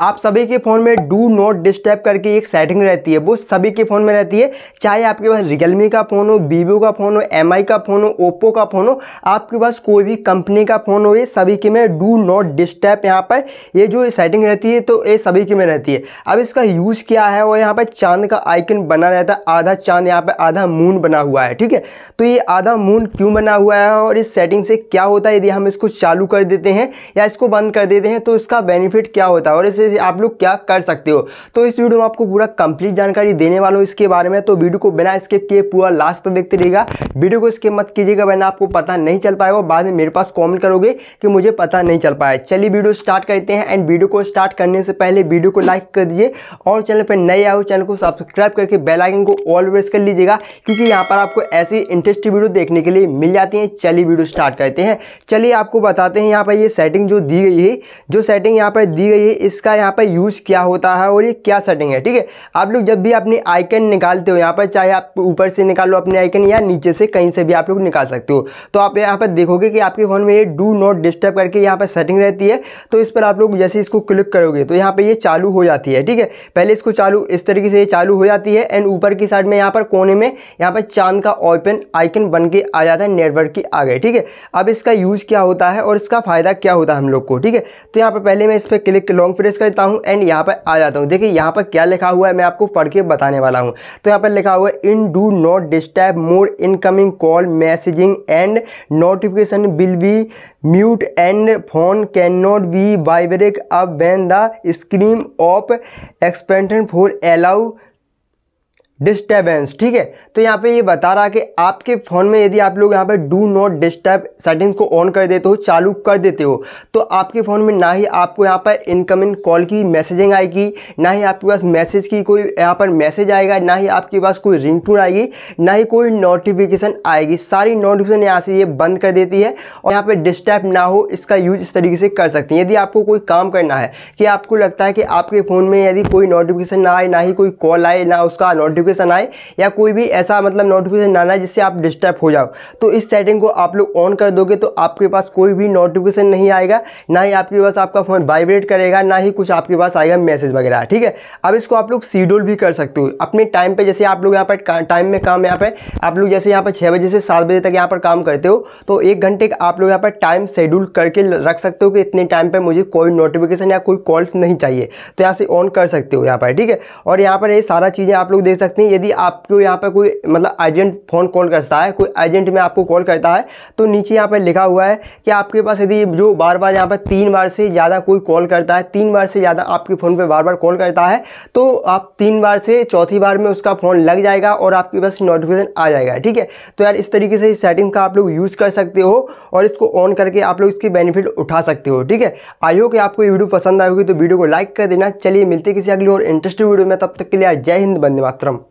आप सभी के फ़ोन में डू नॉट डिस्टर्ब करके एक सेटिंग रहती है वो सभी के फ़ोन में रहती है चाहे आपके पास रियलमी का फ़ोन हो वीवो का फ़ोन हो एम का फ़ोन हो ओप्पो का फ़ोन हो आपके पास कोई भी कंपनी का फ़ोन हो ये सभी के में डू नॉट डिस्टर्ब यहाँ पर ये जो सेटिंग रहती है तो ये सभी के में रहती है अब इसका यूज़ क्या है और यहाँ पर चांद का आइकन बना रहता है आधा चांद यहाँ पर आधा मून बना हुआ है ठीक है तो ये आधा मून क्यों बना हुआ है और इस सेटिंग से क्या होता है यदि हम इसको चालू कर देते हैं या इसको बंद कर देते हैं तो इसका बेनिफिट क्या होता है और इसे से आप लोग क्या कर सकते हो तो इस वीडियो में आपको पूरा कंप्लीट जानकारी देने वाला हूँ इसके बारे में तो वीडियो को बिना स्किप किए पूरा लास्ट तक देखते रहिएगा वीडियो को स्किप मत कीजिएगा वरना आपको पता नहीं चल पाएगा बाद में मेरे पास कॉमेंट करोगे कि मुझे पता नहीं चल पाया चलिए वीडियो स्टार्ट करते हैं एंड वीडियो को स्टार्ट करने से पहले वीडियो को लाइक कर दीजिए और चैनल पर नए आए चैनल को सब्सक्राइब करके बेलाइकन को ऑल प्रेस कर लीजिएगा क्योंकि यहाँ पर आपको ऐसी इंटरेस्टिंग वीडियो देखने के लिए मिल जाती है चलिए वीडियो स्टार्ट करते हैं चलिए आपको बताते हैं यहाँ पर ये सेटिंग जो दी गई है जो सेटिंग यहाँ पर दी गई है इसका यहाँ पर यूज़ क्या होता है और ये क्या सेटिंग है ठीक है आप लोग जब भी अपने आइकन निकालते हो यहाँ पर चाहे आप ऊपर से निकालो अपने आइकन या नीचे से कहीं से भी आप लोग निकाल सकते हो तो आप यहाँ पर देखोगे कि आपके फ़ोन में ये डू नॉट डिस्टर्ब करके यहाँ पर सेटिंग रहती है तो इस पर आप लोग जैसे इसको क्लिक करोगे तो यहाँ पर ये चालू हो जाती है ठीक है पहले इसको चालू इस तरीके से ये चालू हो जाती है एंड ऊपर की साइड में यहाँ पर कोने में यहाँ पर चांद का ओपन आइकन बन के आ जाता है नेटवर्क की आ गई ठीक है अब इसका यूज़ क्या होता है और इसका फ़ायदा क्या होता है हम लोग को ठीक है तो यहाँ पर पहले मैं इस पर क्लिक लॉन्ग प्रेस कर लेता हूँ एंड यहाँ पर आ जाता हूँ देखिए यहाँ पर क्या लिखा हुआ है मैं आपको पढ़ के बताने वाला हूँ तो यहाँ पर लिखा हुआ है in do not disturb more incoming call messaging and notification will be mute and phone can not be vibrate up when the screen off expected for allow disturbance ठीक है तो यहाँ पे ये बता रहा है कि आपके फ़ोन में यदि आप लोग यहाँ पे डू नॉट डिस्टर्ब सेटिंग्स को ऑन कर देते हो चालू कर देते हो तो आपके फ़ोन में ना ही आपको यहाँ पर इनकमिंग कॉल की मैसेजिंग आएगी ना ही आपके पास मैसेज की कोई यहाँ पर मैसेज आएगा ना ही आपके पास कोई रिंग टूर आएगी ना ही कोई नोटिफिकेशन आएगी सारी नोटिफिकेशन यहाँ से ये बंद कर देती है और यहाँ पर डिस्टर्ब ना हो इसका यूज इस तरीके से कर सकते हैं यदि आपको कोई काम करना है कि आपको लगता है कि आपके फ़ोन में यदि कोई नोटिफिकेशन ना आए ना ही कोई कॉल आए ना उसका नोटिफिक नोटिफिकेशन आए या कोई भी ऐसा मतलब नोटिफिकेशन ना आए जिससे आप डिस्टर्ब हो जाओ तो इस सेटिंग को आप लोग ऑन कर दोगे तो आपके पास कोई भी नोटिफिकेशन नहीं आएगा ना ही आपके पास आपका फ़ोन वाइब्रेट करेगा ना ही कुछ आपके पास आएगा मैसेज वगैरह ठीक है अब इसको आप लोग शेड्यूल भी कर सकते हो अपने टाइम पर जैसे आप लोग यहाँ पर टाइम में काम यहाँ पर आप लोग जैसे यहाँ पर छः बजे से सात बजे तक यहाँ पर काम करते हो तो एक घंटे आप लोग यहाँ पर टाइम शेड्यूल करके रख सकते हो कि इतने टाइम पर मुझे कोई नोटिफिकेशन या कोई कॉल्स नहीं चाहिए तो यहाँ से ऑन कर सकते हो यहाँ पर ठीक है और यहाँ पर ये सारा चीज़ें आप लोग देख सकते सकते हैं यदि आपको यहाँ पर कोई मतलब एजेंट फ़ोन कॉल करता है कोई एजेंट में आपको कॉल करता है तो नीचे यहाँ पर लिखा हुआ है कि आपके पास यदि जो बार बार यहाँ पर तीन बार से ज़्यादा कोई कॉल करता है तीन बार से ज़्यादा आपके फ़ोन पर बार बार कॉल करता है तो आप तीन बार से चौथी बार में उसका फ़ोन लग जाएगा और आपके पास नोटिफिकेशन आ जाएगा ठीक है तो यार इस तरीके से इस सेटिंग का आप लोग यूज़ कर सकते हो और इसको ऑन करके आप लोग इसकी बेनिफिट उठा सकते हो ठीक है आई हो कि आपको ये वीडियो पसंद आएगी तो वीडियो को लाइक कर देना चलिए मिलते किसी अगली और इंटरेस्टिंग वीडियो में तब तक के लिए जय हिंद बंदे मातरम